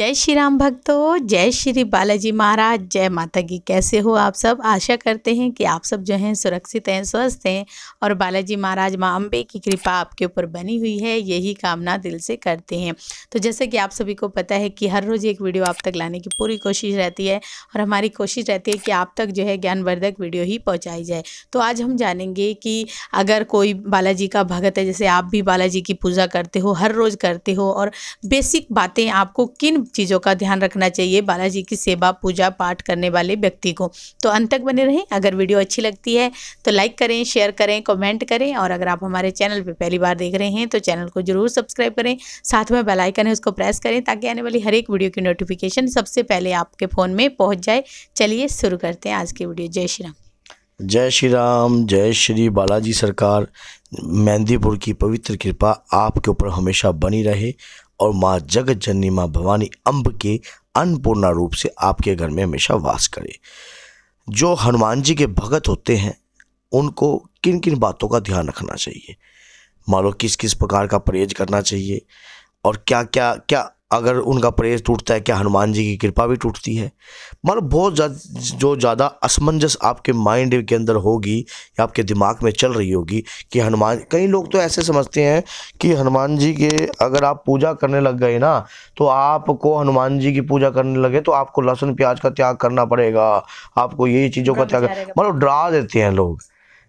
जय श्री राम भक्तो जय श्री बालाजी महाराज जय माता की कैसे हो आप सब आशा करते हैं कि आप सब जो हैं सुरक्षित हैं स्वस्थ हैं और बालाजी महाराज माँ अम्बे की कृपा आपके ऊपर बनी हुई है यही कामना दिल से करते हैं तो जैसे कि आप सभी को पता है कि हर रोज़ एक वीडियो आप तक लाने की पूरी कोशिश रहती है और हमारी कोशिश रहती है कि आप तक जो है ज्ञानवर्धक वीडियो ही पहुँचाई जाए तो आज हम जानेंगे कि अगर कोई बालाजी का भगत है जैसे आप भी बालाजी की पूजा करते हो हर रोज़ करते हो और बेसिक बातें आपको किन चीज़ों का ध्यान रखना चाहिए बालाजी की सेवा पूजा पाठ करने वाले व्यक्ति को तो अंत तक बने रहें अगर वीडियो अच्छी लगती है तो लाइक करें शेयर करें कमेंट करें और अगर आप हमारे चैनल पर पहली बार देख रहे हैं तो चैनल को जरूर सब्सक्राइब करें साथ में बेलाइकन है उसको प्रेस करें ताकि आने वाली हर एक वीडियो की नोटिफिकेशन सबसे पहले आपके फ़ोन में पहुँच जाए चलिए शुरू करते हैं आज की वीडियो जय श्री राम जय श्री राम जय श्री बालाजी सरकार मेहंदीपुर की पवित्र कृपा आपके ऊपर हमेशा बनी रहे और माँ जगत जननी माँ भवानी अम्ब के अन्नपूर्णा रूप से आपके घर में हमेशा वास करे जो हनुमान जी के भगत होते हैं उनको किन किन बातों का ध्यान रखना चाहिए मान लो किस किस प्रकार का परहेज करना चाहिए और क्या क्या क्या अगर उनका परहेज टूटता है क्या हनुमान जी की कृपा भी टूटती है मतलब बहुत ज़्यादा जो ज़्यादा असमंजस आपके माइंड के अंदर होगी या आपके दिमाग में चल रही होगी कि हनुमान कई लोग तो ऐसे समझते हैं कि हनुमान जी के अगर आप पूजा करने लग गए ना तो आपको हनुमान जी की पूजा करने लगे तो आपको लहसुन प्याज का त्याग करना पड़ेगा आपको यही चीज़ों का त्याग मतलब डरा देते हैं लोग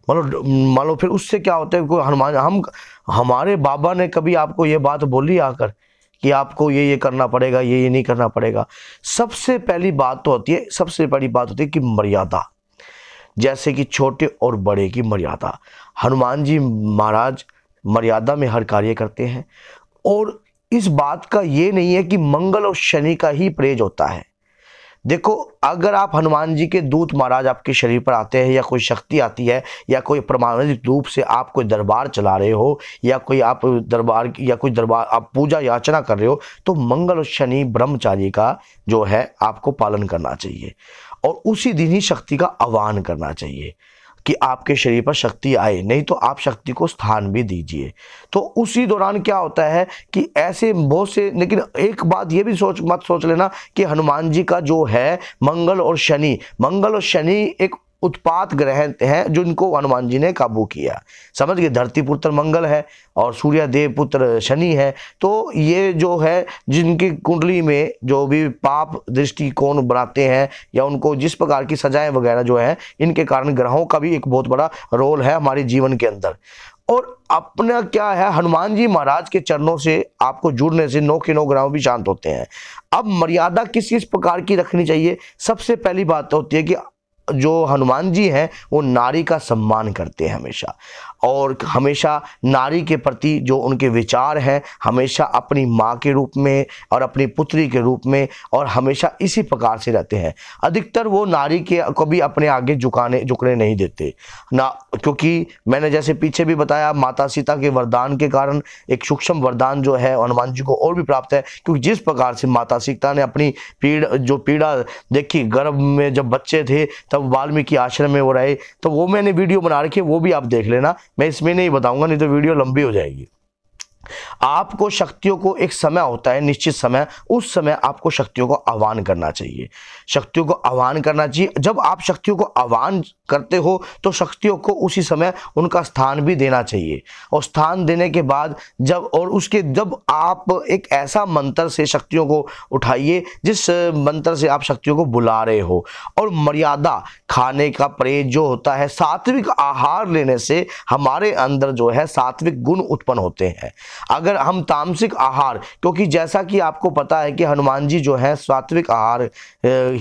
मतलब मान मतलब लो फिर उससे क्या होता है हनुमान हम हमारे बाबा ने कभी आपको ये बात बोली आकर कि आपको ये ये करना पड़ेगा ये ये नहीं करना पड़ेगा सबसे पहली बात तो होती है सबसे पहली बात होती है कि मर्यादा जैसे कि छोटे और बड़े की मर्यादा हनुमान जी महाराज मर्यादा में हर कार्य करते हैं और इस बात का ये नहीं है कि मंगल और शनि का ही प्रेज होता है देखो अगर आप हनुमान जी के दूत महाराज आपके शरीर पर आते हैं या कोई शक्ति आती है या कोई प्रमाणित रूप से आप कोई दरबार चला रहे हो या कोई आप दरबार या कोई दरबार आप पूजा याचना कर रहे हो तो मंगल और शनि ब्रह्मचारी का जो है आपको पालन करना चाहिए और उसी दिन ही शक्ति का आह्वान करना चाहिए कि आपके शरीर पर शक्ति आए नहीं तो आप शक्ति को स्थान भी दीजिए तो उसी दौरान क्या होता है कि ऐसे बहुत से लेकिन एक बात ये भी सोच मत सोच लेना कि हनुमान जी का जो है मंगल और शनि मंगल और शनि एक उत्पात ग्रह हैं जिनको हनुमान जी ने काबू किया समझ गए धरती पुत्र मंगल है और सूर्य देव पुत्र शनि है तो ये जो है जिनकी कुंडली में जो भी पाप दृष्टिकोण बनाते हैं या उनको जिस प्रकार की सजाएं वगैरह जो है इनके कारण ग्रहों का भी एक बहुत बड़ा रोल है हमारे जीवन के अंदर और अपना क्या है हनुमान जी महाराज के चरणों से आपको जुड़ने से नौ के नौ ग्राम भी शांत होते हैं अब मर्यादा किस किस प्रकार की रखनी चाहिए सबसे पहली बात तो होती है कि जो हनुमान जी हैं वो नारी का सम्मान करते हैं हमेशा और हमेशा नारी के प्रति जो उनके विचार हैं हमेशा अपनी माँ के रूप में और अपनी पुत्री के रूप में और हमेशा इसी प्रकार से रहते हैं अधिकतर वो नारी के कभी अपने आगे झुकाने झुकने नहीं देते ना क्योंकि मैंने जैसे पीछे भी बताया माता सीता के वरदान के कारण एक सूक्ष्म वरदान जो है हनुमान जी को और भी प्राप्त है क्योंकि जिस प्रकार से माता सीता ने अपनी पीड़ जो पीड़ा देखी गर्भ में जब बच्चे थे तब वाल्मीकि आश्रम में वो रहे तो वो मैंने वीडियो बना रखी है वो भी आप देख लेना मैं इसमें नहीं बताऊंगा नहीं तो वीडियो लंबी हो जाएगी आपको शक्तियों को एक समय होता है निश्चित समय उस समय आपको शक्तियों को आह्वान करना चाहिए शक्तियों को आह्वान करना चाहिए जब आप शक्तियों को आह्वान करते हो तो शक्तियों को उसी समय उनका स्थान भी देना चाहिए और स्थान देने के बाद जब और उसके जब आप एक ऐसा मंत्र से शक्तियों को उठाइए जिस मंत्र से आप शक्तियों को बुला रहे हो और मर्यादा खाने का परहेज जो होता है सात्विक आहार लेने से हमारे अंदर जो है सात्विक गुण उत्पन्न होते हैं अगर हम तामसिक आहार क्योंकि जैसा कि आपको पता है कि हनुमान जी जो है सात्विक आहार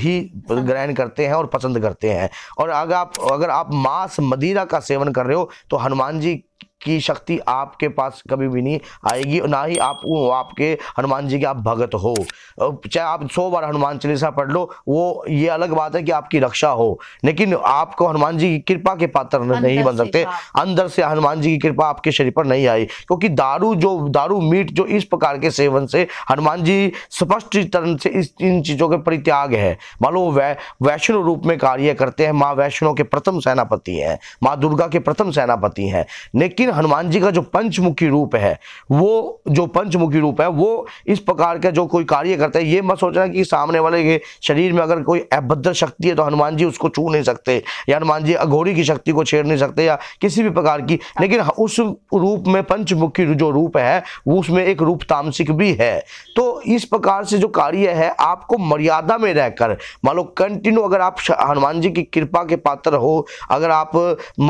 ही ग्रहण करते हैं और पसंद करते हैं और अगर आप अगर आप मांस मदिरा का सेवन कर रहे हो तो हनुमान जी की शक्ति आपके पास कभी भी नहीं आएगी ना ही आप आपके हनुमान जी के आप भगत हो चाहे आप सौ बार हनुमान चालीसा पढ़ लो वो ये अलग बात है कि आपकी रक्षा हो लेकिन आपको हनुमान जी की कृपा के पात्र नहीं बन सकते अंदर से हनुमान जी की कृपा आपके शरीर पर नहीं आई क्योंकि दारू जो दारू मीट जो इस प्रकार के सेवन से हनुमान जी स्पष्ट तरह से इस इन चीजों के परित्याग है मान लो वै वैष्णव रूप में कार्य करते हैं माँ वैष्णव के प्रथम सेनापति हैं माँ दुर्गा के प्रथम सेनापति हैं लेकिन लेकिन हनुमान जी का जो पंचमुखी रूप है वो जो पंचमुखी रूप है वो इस प्रकार का जो कोई कार्य करता है ये मत सोचना कि सामने वाले के शरीर में अगर कोई अभद्र शक्ति है तो हनुमान जी उसको छू नहीं सकते या हनुमान जी अघोरी की शक्ति को छेड़ नहीं सकते या किसी भी प्रकार की लेकिन उस रूप में पंचमुखी जो रूप है वो उसमें एक रूप तामसिक भी है तो इस प्रकार से जो कार्य है आपको मर्यादा में रहकर मान लो कंटिन्यू अगर आप हनुमान जी की कृपा के पात्र हो अगर आप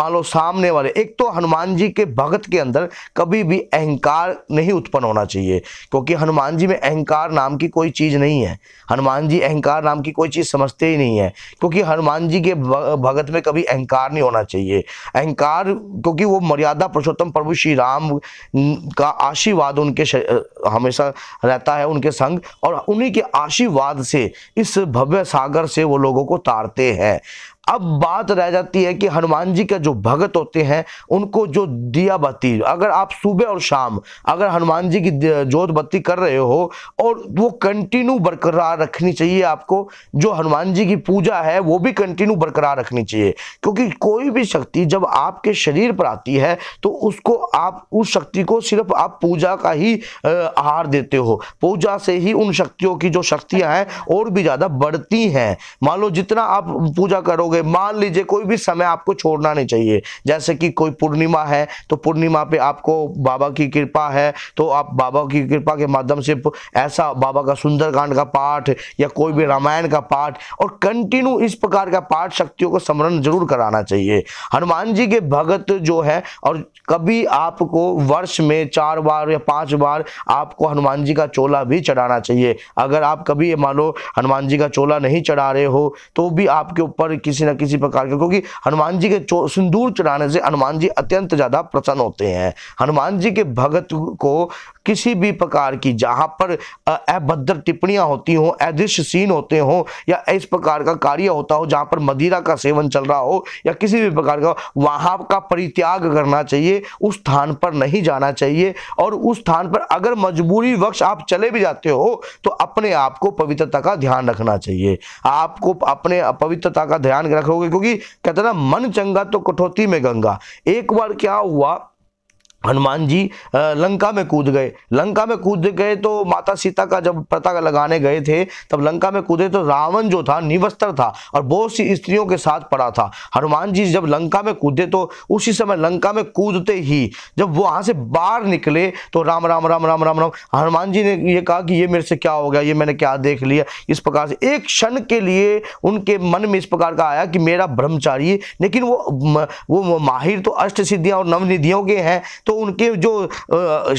मान लो सामने वाले एक तो हनुमान जी के भगत के अंदर कभी भी अहंकार नहीं उत्पन्न होना चाहिए क्योंकि हनुमान जी में अहंकार नाम की कोई चीज़ नहीं है हनुमान जी अहंकार नाम की कोई चीज़ समझते ही नहीं है क्योंकि हनुमान जी के भगत में कभी अहंकार नहीं होना चाहिए अहंकार क्योंकि वो मर्यादा पुरुषोत्तम प्रभु श्री राम का आशीर्वाद उनके हमेशा रहता है उनके संग और उन्हीं के आशीर्वाद से इस भव्य सागर से वो लोगों को तारते हैं अब बात रह जाती है कि हनुमान जी का जो भगत होते हैं उनको जो दिया बत्ती अगर आप सुबह और शाम अगर हनुमान जी की जोत बत्ती कर रहे हो और वो कंटिन्यू बरकरार रखनी चाहिए आपको जो हनुमान जी की पूजा है वो भी कंटिन्यू बरकरार रखनी चाहिए क्योंकि कोई भी शक्ति जब आपके शरीर पर आती है तो उसको आप उस शक्ति को सिर्फ आप पूजा का ही आहार देते हो पूजा से ही उन शक्तियों की जो शक्तियां हैं और भी ज़्यादा बढ़ती हैं मान लो जितना आप पूजा करोगे हुए मान लीजिए कोई भी समय आपको छोड़ना नहीं चाहिए जैसे कि कोई पूर्णिमा है तो पूर्णिमा पे आपको बाबा की कृपा है तो आप बाबा की कृपा के माध्यम से ऐसा बाबा का सुंदरकांड का पाठ या कोई भी रामायण का पाठ और कंटिन्यू इस प्रकार का पाठ शक्तियों को स्मरण जरूर कराना चाहिए हनुमान जी के भगत जो है और कभी आपको वर्ष में चार बार या पांच बार आपको हनुमान जी का चोला भी चढ़ाना चाहिए अगर आप कभी मान लो हनुमान जी का चोला नहीं चढ़ा रहे हो तो भी आपके ऊपर किसी किसी न किसी प्रकार के क्योंकि हनुमान जी के सिंदूर चढ़ाने से हनुमान जी अत्यंत ज़्यादा प्रसन्न होते हैं हनुमान जी के भगत को किसी भी प्रकार की जहां पर अभद्र टिप्पणियां होती हों अदृश्य सीन होते हों या इस प्रकार का कार्य होता हो जहां पर मदिरा का सेवन चल रहा हो या किसी भी प्रकार का वहां का परित्याग करना चाहिए उस स्थान पर नहीं जाना चाहिए और उस स्थान पर अगर मजबूरी वक्ष आप चले भी जाते हो तो अपने आप को पवित्रता का ध्यान रखना चाहिए आपको अपने पवित्रता का ध्यान रखोगे क्योंकि कहते ना मन चंगा तो कठौती में गंगा एक बार क्या हुआ हनुमान जी लंका में कूद गए लंका में कूद गए तो माता सीता का जब पता लगाने गए थे तब लंका में कूदे तो रावण जो था निवस्त्र था और बहुत सी स्त्रियों के साथ पड़ा था हनुमान जी जब लंका में कूदे तो उसी समय लंका में कूदते ही जब वो वहां से बाहर निकले तो राम राम राम राम राम राम हनुमान जी ने ये कहा कि ये मेरे से क्या हो गया ये मैंने क्या देख लिया इस प्रकार से एक क्षण के लिए उनके मन में इस प्रकार का आया कि मेरा ब्रह्मचारी लेकिन वो वो माहिर तो अष्ट सिद्धियाँ और नवनिधियों के हैं तो उनके जो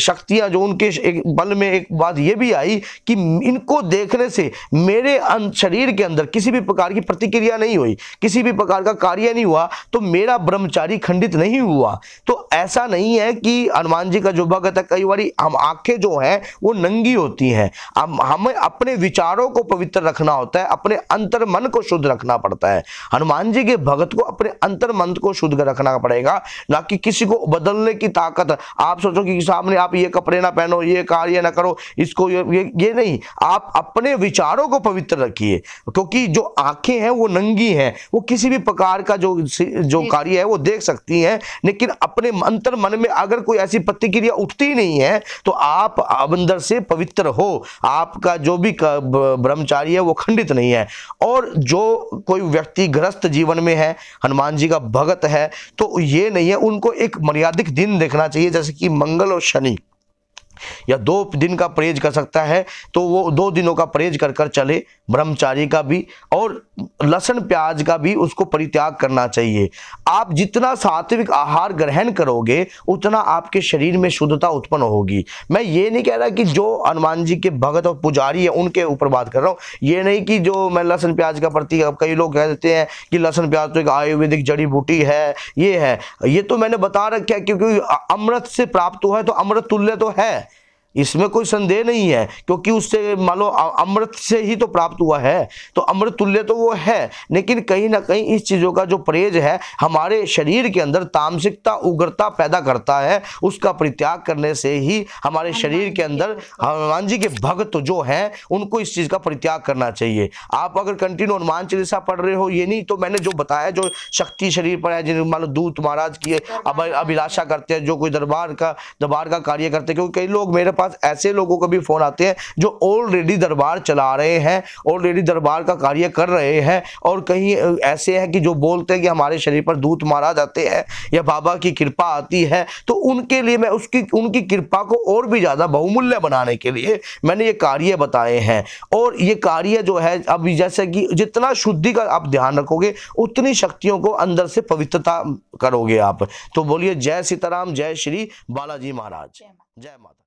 शक्तियां जो उनके एक बल में एक बात ये भी आई कि इनको देखने से मेरे अं, शरीर के अंदर किसी भी प्रकार की प्रतिक्रिया नहीं हुई किसी भी प्रकार का कार्य नहीं हुआ तो मेरा ब्रह्मचारी खंडित नहीं हुआ तो ऐसा नहीं है कि हनुमान जी का जो भगत है कई बार हम आंखें जो हैं वो नंगी होती हैं हम हमें अपने विचारों को पवित्र रखना होता है अपने अंतर मन को शुद्ध रखना पड़ता है हनुमान जी के भगत को अपने अंतर मन को शुद्ध रखना पड़ेगा ना कि किसी को बदलने की ताकत ताकत आप सोचो कि सामने आप ये कपड़े ना पहनो ये कार ये ना करो इसको ये ये, ये नहीं आप अपने विचारों को पवित्र रखिए क्योंकि जो आंखें हैं वो नंगी हैं वो किसी भी प्रकार का जो जो कार्य है वो देख सकती हैं लेकिन अपने अंतर मन में अगर कोई ऐसी प्रतिक्रिया उठती नहीं है तो आप अंदर से पवित्र हो आपका जो भी ब्रह्मचारी है वो खंडित नहीं है और जो कोई व्यक्ति ग्रस्त जीवन में है हनुमान जी का भगत है तो ये नहीं है उनको एक मर्यादित दिन देखना चाहिए जैसे कि मंगल और शनि या दो दिन का परहेज कर सकता है तो वो दो दिनों का परहेज कर कर चले ब्रह्मचारी का भी और लहसन प्याज का भी उसको परित्याग करना चाहिए आप जितना सात्विक आहार ग्रहण करोगे उतना आपके शरीर में शुद्धता उत्पन्न होगी मैं ये नहीं कह रहा कि जो हनुमान जी के भगत और पुजारी है उनके ऊपर बात कर रहा हूँ ये नहीं कि जो मैं लहसन प्याज का प्रतीक कई लोग कह देते हैं कि लहसन प्याज तो एक आयुर्वेदिक जड़ी बूटी है ये है ये तो मैंने बता रखा है क्योंकि अमृत से प्राप्त हुआ है तो अमृत तुल्य तो है इसमें कोई संदेह नहीं है क्योंकि उससे मान लो अमृत से ही तो प्राप्त हुआ है तो अमृत तुल्य तो वो है लेकिन कहीं ना कहीं इस चीज़ों का जो परहेज है हमारे शरीर के अंदर तामसिकता उग्रता पैदा करता है उसका परित्याग करने से ही हमारे शरीर के अंदर हनुमान जी के भक्त जो हैं उनको इस चीज़ का परित्याग करना चाहिए आप अगर कंटिन्यू हनुमान चालीसा पढ़ रहे हो ये नहीं तो मैंने जो बताया जो शक्ति शरीर पर है जिन्हें मान लो दूत महाराज की अभिलाषा करते हैं जो कोई दरबार का दरबार का कार्य करते हैं क्योंकि कई लोग मेरे पास ऐसे लोगों को भी फोन आते हैं जो ऑलरेडी दरबार चला रहे हैं ऑलरेडी दरबार का कार्य कर रहे हैं और कहीं ऐसे हैं कि जो बोलते हैं कि हमारे शरीर पर दूत मारा जाते हैं या बाबा की कृपा आती है तो उनके लिए मैं उसकी उनकी कृपा को और भी ज़्यादा बहुमूल्य बनाने के लिए मैंने ये कार्य बताए हैं और ये कार्य जो है अब जैसे कि जितना शुद्धि का आप ध्यान रखोगे उतनी शक्तियों को अंदर से पवित्रता करोगे आप तो बोलिए जय सीताराम जय श्री बालाजी महाराज जय माता